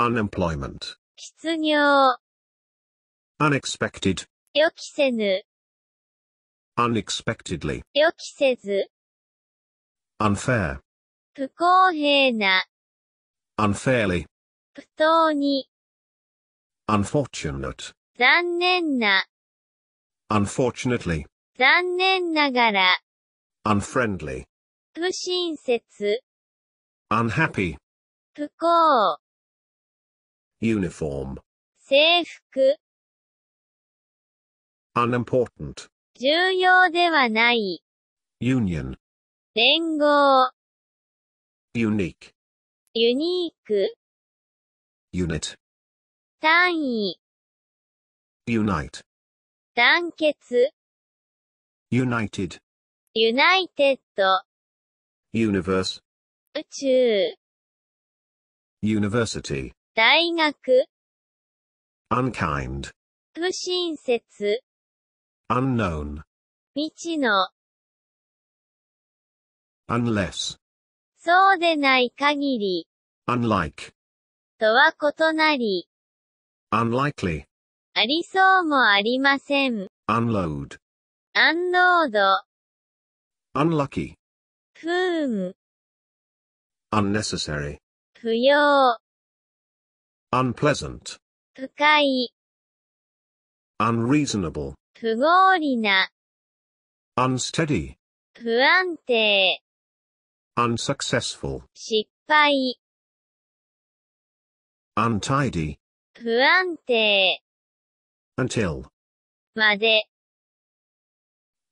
unemployment. 失業 unexpected. 予期せぬ unexpectedly. 予期せず unfair. 不公平な unfairly. 不当に unfortunate. 残念な unfortunately. 残念ながら unfriendly. 不親切 unhappy. 不幸 uniform 制服 unimportant 重要ではない union 連合 unique ユニーク unit 単位 unite 団結 united ユナイテッド universe 宇宙 university 大学 unkind, 不親切 unknown, 未知の unless, そうでない限り unlike, とは異なり unlikely, ありそうもありません unload, アンロード unlucky, 不運 unnecessary. 不要 unpleasant, Unreasonable. Unsteady. Unsuccessful. Untidy. Until.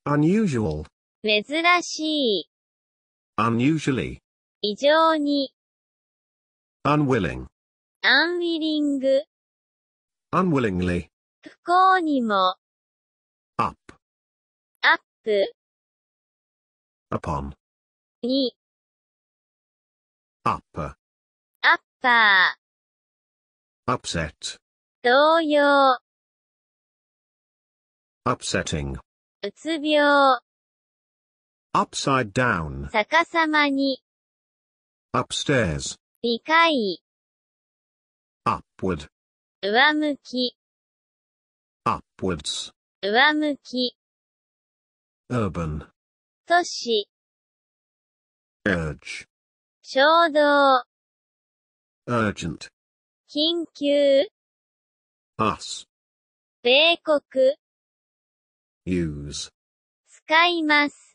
Unusual. 珍しい、unusually, Unwilling. unwilling, unwillingly, 不幸にも、up, up, upon, に、upper, upper, upset, 同様 upsetting, うつ病、upside down, 逆さまに、upstairs, 2階、upward 上向き upwards 上向き urban 都市 urge 衝動 urgent 緊急 us 米国 use 使います